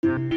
Come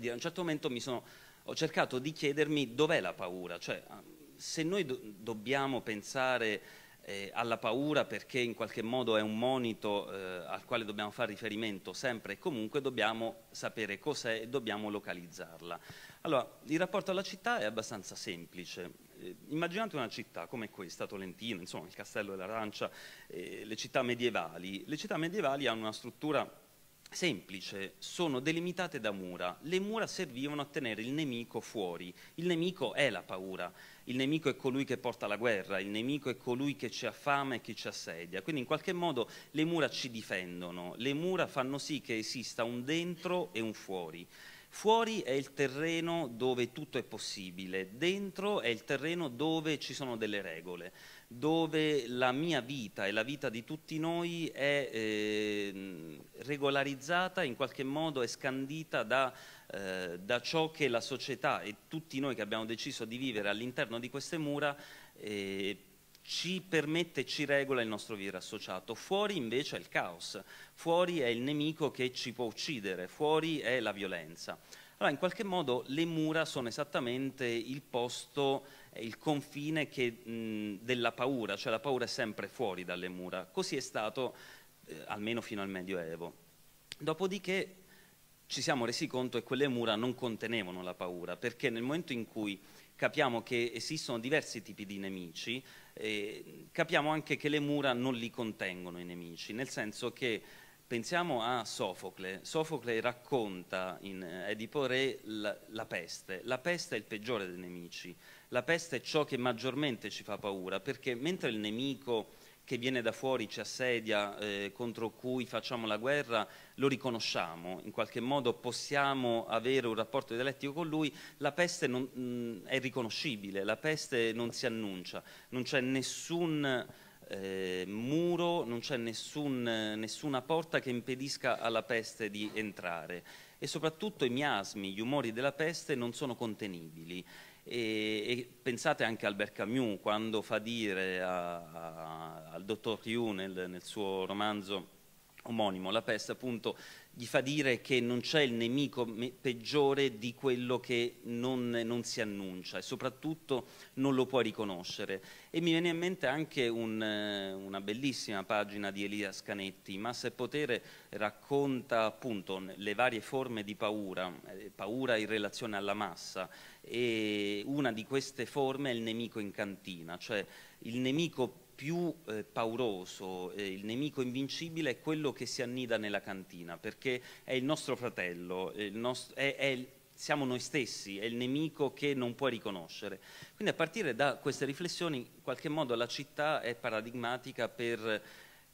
dire, a un certo momento sono, ho cercato di chiedermi dov'è la paura, cioè ah, se noi do, dobbiamo pensare eh, alla paura perché in qualche modo è un monito eh, al quale dobbiamo fare riferimento sempre e comunque dobbiamo sapere cos'è e dobbiamo localizzarla. Allora, il rapporto alla città è abbastanza semplice. Eh, immaginate una città come questa, Tolentino, insomma il Castello dell'Arancia, eh, le città medievali. Le città medievali hanno una struttura semplice, sono delimitate da mura. Le mura servivano a tenere il nemico fuori. Il nemico è la paura, il nemico è colui che porta la guerra, il nemico è colui che ci affama e che ci assedia. Quindi in qualche modo le mura ci difendono, le mura fanno sì che esista un dentro e un fuori. Fuori è il terreno dove tutto è possibile, dentro è il terreno dove ci sono delle regole dove la mia vita e la vita di tutti noi è eh, regolarizzata, in qualche modo è scandita da, eh, da, ciò che la società e tutti noi che abbiamo deciso di vivere all'interno di queste mura eh, ci permette, ci regola il nostro vivere associato. Fuori invece è il caos, fuori è il nemico che ci può uccidere, fuori è la violenza. Allora in qualche modo le mura sono esattamente il posto il confine che, mh, della paura, cioè la paura è sempre fuori dalle mura. Così è stato eh, almeno fino al Medioevo. Dopodiché ci siamo resi conto che quelle mura non contenevano la paura, perché nel momento in cui capiamo che esistono diversi tipi di nemici, eh, capiamo anche che le mura non li contengono i nemici, nel senso che pensiamo a Sofocle, Sofocle racconta in Edipo Re la, la peste, la peste è il peggiore dei nemici, la peste è ciò che maggiormente ci fa paura, perché mentre il nemico che viene da fuori ci assedia, eh, contro cui facciamo la guerra, lo riconosciamo, in qualche modo possiamo avere un rapporto dialettico con lui, la peste non, mh, mm, è riconoscibile, la peste non si annuncia, non c'è nessun eh, muro, non c'è nessun, nessuna porta che impedisca alla peste di entrare e soprattutto i miasmi, gli umori della peste non sono contenibili e, e, pensate anche a Albert Camus quando fa dire a, a, al dottor Riu nel, nel suo romanzo omonimo La peste appunto gli fa dire che non c'è il nemico peggiore di quello che non, non, si annuncia e soprattutto non lo può riconoscere. E mi viene in mente anche un, eh, una bellissima pagina di Elia Scanetti, Massa e Potere racconta appunto le varie forme di paura, eh, paura in relazione alla massa e una di queste forme è il nemico in cantina, cioè il nemico più eh, pauroso, eh, il nemico invincibile è quello che si annida nella cantina, perché è il nostro fratello, il nost è, è siamo noi stessi, è il nemico che non puoi riconoscere. Quindi a partire da queste riflessioni, in qualche modo la città è paradigmatica per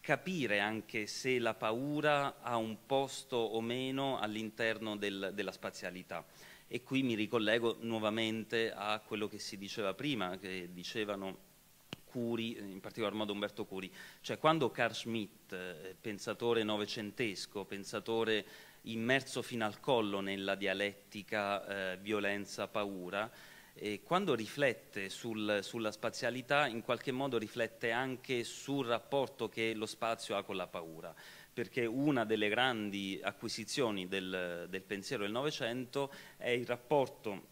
capire anche se la paura ha un posto o meno all'interno del, della spazialità. E qui mi ricollego nuovamente a quello che si diceva prima, che dicevano Curi, in particolar modo Umberto Curi, cioè quando Carl Schmitt, eh, pensatore novecentesco, pensatore immerso fino al collo nella dialettica eh, violenza-paura, eh, quando riflette sul, sulla spazialità in qualche modo riflette anche sul rapporto che lo spazio ha con la paura, perché una delle grandi acquisizioni del, del pensiero del Novecento è il rapporto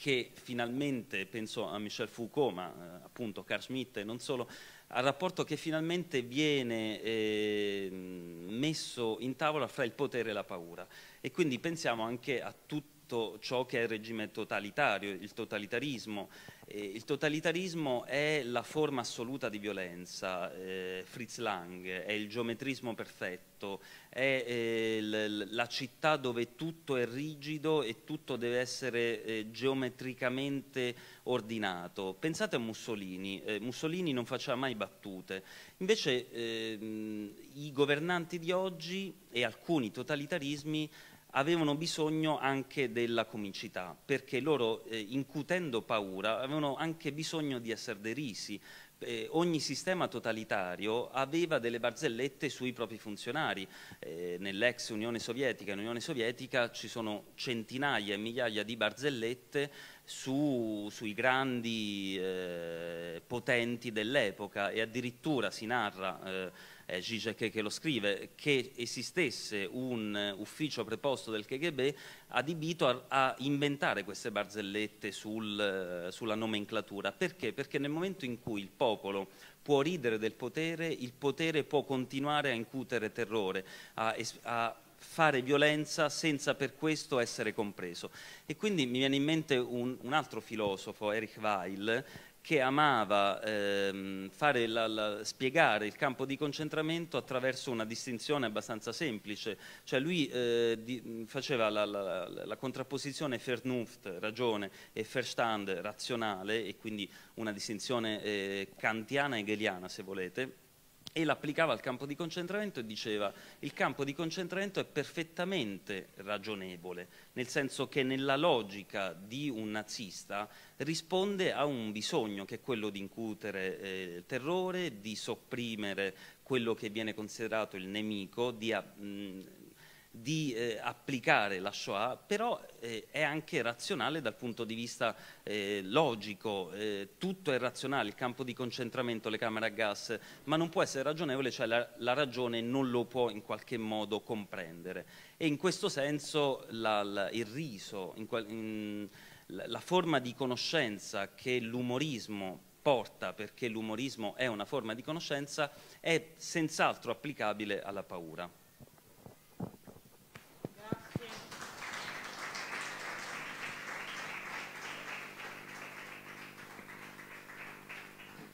che finalmente, penso a Michel Foucault, ma eh, appunto Carl Schmitt e non solo, al rapporto che finalmente viene eh, messo in tavola fra il potere e la paura. E quindi pensiamo anche a tutti tutto ciò che è il regime totalitario, il totalitarismo. Eh, il totalitarismo è la forma assoluta di violenza, eh, Fritz Lang, è il geometrismo perfetto, è eh, la città dove tutto è rigido e tutto deve essere eh, geometricamente ordinato. Pensate a Mussolini, eh, Mussolini non faceva mai battute, invece ehm, i governanti di oggi e alcuni totalitarismi avevano bisogno anche della comicità, perché loro, eh, incutendo paura, avevano anche bisogno di essere derisi. Eh, ogni sistema totalitario aveva delle barzellette sui propri funzionari. Eh, nell'ex Unione Sovietica, in Unione Sovietica ci sono centinaia e migliaia di barzellette su, sui grandi eh, potenti dell'epoca e addirittura si narra eh, eh, Zizek che lo scrive, che esistesse un eh, ufficio preposto del KGB adibito a, a inventare queste barzellette sul, eh, sulla nomenclatura. Perché? Perché nel momento in cui il popolo può ridere del potere, il potere può continuare a incutere terrore, a, a fare violenza senza per questo essere compreso. E quindi mi viene in mente un, un altro filosofo, Erich Weil, che amava ehm, la, la, spiegare il campo di concentramento attraverso una distinzione abbastanza semplice, cioè lui eh, di, faceva la, la, contrapposizione Vernunft, ragione, e Verstand, razionale, e quindi una distinzione eh, kantiana e hegeliana se volete, e l'applicava al campo di concentramento e diceva il campo di concentramento è perfettamente ragionevole, nel senso che nella logica di un nazista risponde a un bisogno che è quello di incutere eh, terrore, di sopprimere quello che viene considerato il nemico, di ah, mh, di eh, applicare la Shoah, però eh, è anche razionale dal punto di vista eh, logico, eh, tutto è razionale, il campo di concentramento, le camere a gas, ma non può essere ragionevole, cioè la, la ragione non lo può in qualche modo comprendere. E in questo senso la, la, il riso, in, in, la forma di conoscenza che l'umorismo porta, perché l'umorismo è una forma di conoscenza, è senz'altro applicabile alla paura.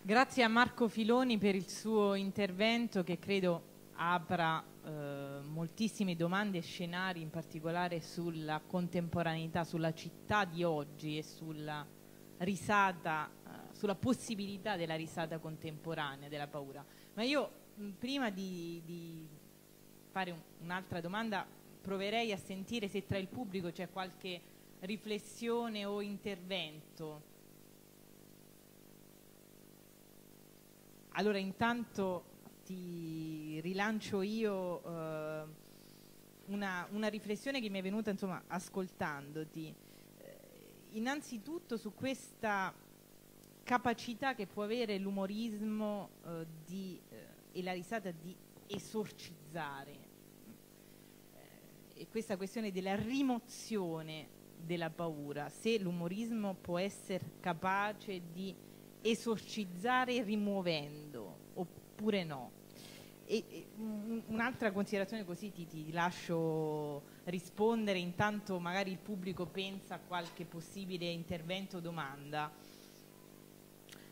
Grazie a Marco Filoni per il suo intervento che credo apra eh, moltissime domande e scenari in particolare sulla contemporaneità, sulla città di oggi e sulla risata, eh, sulla possibilità della risata contemporanea, della paura. Ma io prima di, di fare un'altra domanda proverei a sentire se tra il pubblico c'è qualche riflessione o intervento. Allora intanto ti rilancio io eh, una, una, riflessione che mi è venuta insomma, ascoltandoti. Eh, innanzitutto su questa capacità che può avere l'umorismo eh, di, eh, e la risata di esorcizzare eh, e questa questione della rimozione della paura, se l'umorismo può essere capace di esorcizzare rimuovendo oppure no. E, e, un'altra considerazione così ti, ti, lascio rispondere, intanto magari il pubblico pensa a qualche possibile intervento o domanda.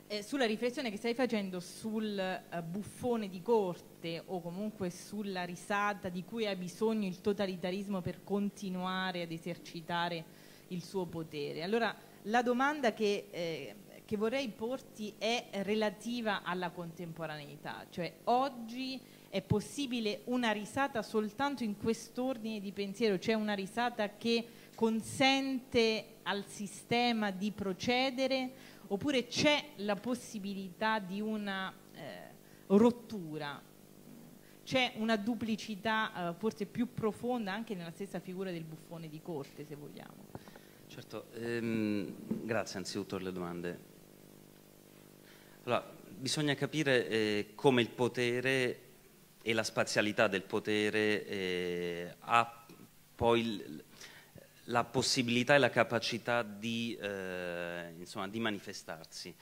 Eh, sulla riflessione che stai facendo sul eh, buffone di corte o comunque sulla risata di cui ha bisogno il totalitarismo per continuare ad esercitare il suo potere. Allora la domanda che eh, che vorrei porti è relativa alla contemporaneità, cioè oggi è possibile una risata soltanto in quest'ordine di pensiero, cioè una risata che consente al sistema di procedere oppure c'è la possibilità di una eh, rottura, c'è una duplicità eh, forse più profonda anche nella stessa figura del buffone di corte se vogliamo. Certo, ehm, grazie anzitutto per le domande. Allora, bisogna capire eh, come il potere e la spazialità del potere eh, ha poi il, la possibilità e la capacità di, eh, insomma, di, manifestarsi.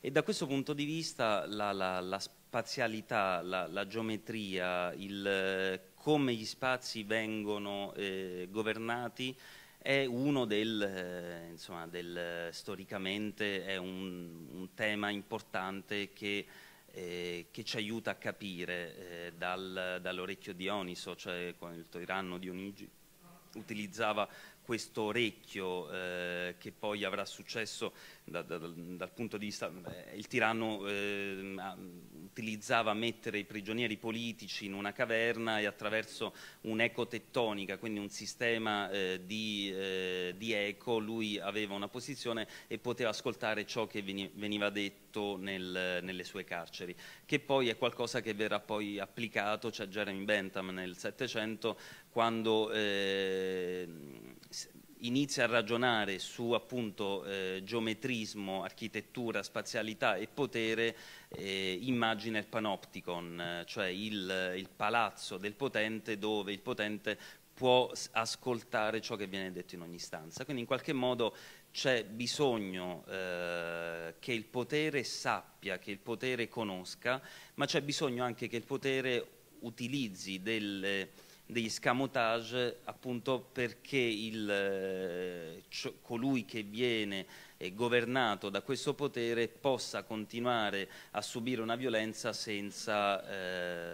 E da questo punto di vista la, la, la spazialità, la, la geometria, il, eh, come gli spazi vengono eh, governati è uno del, eh, insomma, del eh, storicamente è un, un, tema importante che, eh, che ci aiuta a capire eh, dal, dall'orecchio Dioniso, cioè il tiranno Dionigi utilizzava questo orecchio eh, che poi avrà successo da, da, dal punto di vista, beh, il tiranno eh, utilizzava mettere i prigionieri politici in una caverna e attraverso un'ecotettonica, quindi un sistema eh, di, eh, di eco, lui aveva una posizione e poteva ascoltare ciò che veniva detto fatto nel, nelle sue carceri, che poi è qualcosa che verrà poi applicato, c'è cioè Jeremy Bentham nel Settecento, quando eh, inizia a ragionare su appunto eh, geometrismo, architettura, spazialità e potere, eh, immagina il panopticon, cioè il, il palazzo del potente dove il potente può ascoltare ciò che viene detto in ogni stanza. Quindi in qualche modo c'è bisogno eh, che il potere sappia, che il potere conosca, ma c'è bisogno anche che il potere utilizzi del, degli scamotage appunto perché il, eh, colui che viene eh, governato da questo potere possa continuare a subire una violenza senza,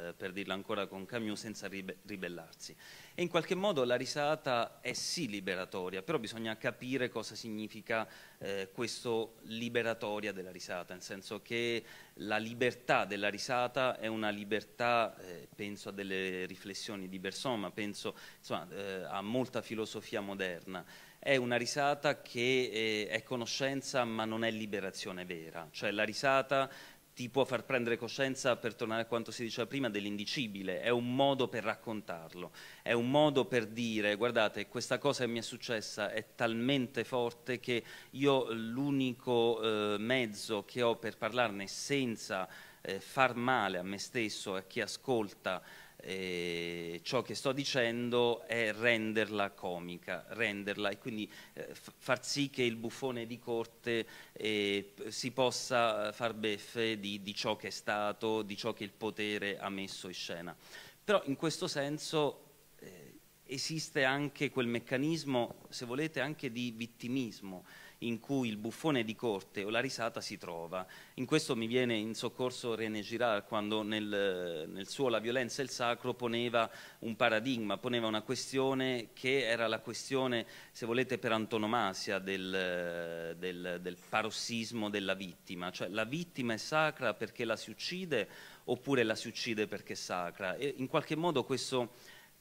eh, per dirlo ancora con Camus, senza ribe ribellarsi. E in qualche modo la risata è sì liberatoria, però bisogna capire cosa significa eh, questo liberatoria della risata, nel senso che la libertà della risata è una libertà, eh, penso a delle riflessioni di Berson, ma penso insomma, eh, a molta filosofia moderna, è una risata che eh, è conoscenza ma non è liberazione vera, cioè la risata ti può far prendere coscienza, per tornare a quanto si diceva prima, dell'indicibile, è un modo per raccontarlo, è un modo per dire guardate questa cosa che mi è successa è talmente forte che io l'unico eh, mezzo che ho per parlarne senza eh, far male a me stesso e a chi ascolta eh, ciò che sto dicendo è renderla comica, renderla e quindi eh, far sì che il buffone di corte eh, si possa far beffe di, di, ciò che è stato, di ciò che il potere ha messo in scena. Però in questo senso eh, esiste anche quel meccanismo, se volete, anche di vittimismo, in cui il buffone di corte o la risata si trova. In questo mi viene in soccorso René Girard quando nel, nel suo La violenza e il sacro poneva un paradigma, poneva una questione che era la questione, se volete, per antonomasia del, del, del parossismo della vittima, cioè la vittima è sacra perché la si uccide oppure la si uccide perché è sacra. E in qualche modo questo,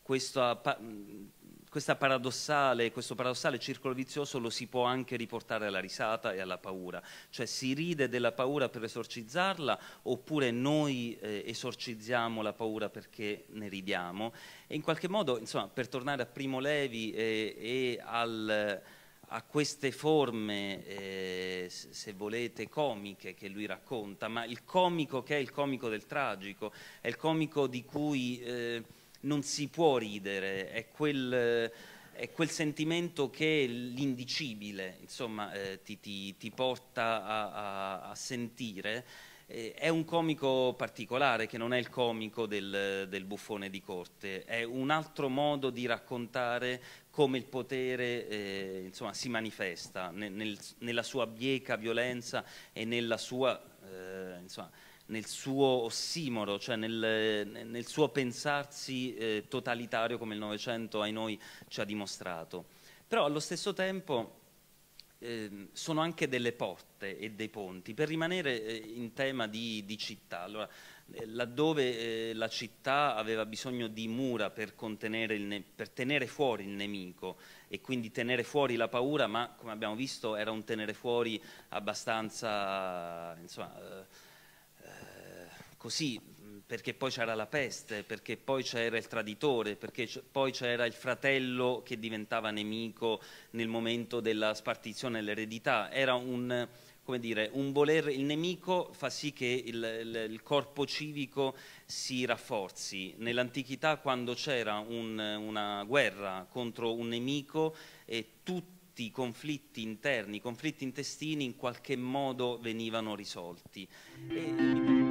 questa paradossale, questo paradossale circolo vizioso lo si può anche riportare alla risata e alla paura, cioè si ride della paura per esorcizzarla oppure noi eh, esorcizziamo la paura perché ne ridiamo e in qualche modo, insomma, per tornare a Primo Levi e, eh, e al a queste forme, eh, se volete, comiche che lui racconta, ma il comico che è il comico del tragico, è il comico di cui eh, non si può ridere, è quel, è quel sentimento che l'indicibile insomma, eh, ti, ti, ti, porta a, a, a sentire. Eh, è un comico particolare che non è il comico del, del buffone di corte, è un altro modo di raccontare come il potere eh, insomma, si manifesta nel, nella sua bieca violenza e nella sua... Eh, insomma, nel suo ossimoro, cioè nel, nel suo pensarsi eh, totalitario come il Novecento ai noi ci ha dimostrato. Però allo stesso tempo eh, sono anche delle porte e dei ponti. Per rimanere eh, in tema di, di città, allora, eh, laddove eh, la città aveva bisogno di mura per, il, per tenere fuori il nemico e quindi tenere fuori la paura, ma come abbiamo visto era un tenere fuori abbastanza... Insomma, eh, così, mm, perché poi c'era la peste, perché poi c'era il traditore, perché poi c'era il fratello che diventava nemico nel momento della spartizione dell'eredità. Era un, come dire, un voler, il nemico fa sì che il, il, il corpo civico si rafforzi. Nell'antichità quando c'era un, una guerra contro un nemico e tutti i conflitti interni, i conflitti intestini in qualche modo venivano risolti. E...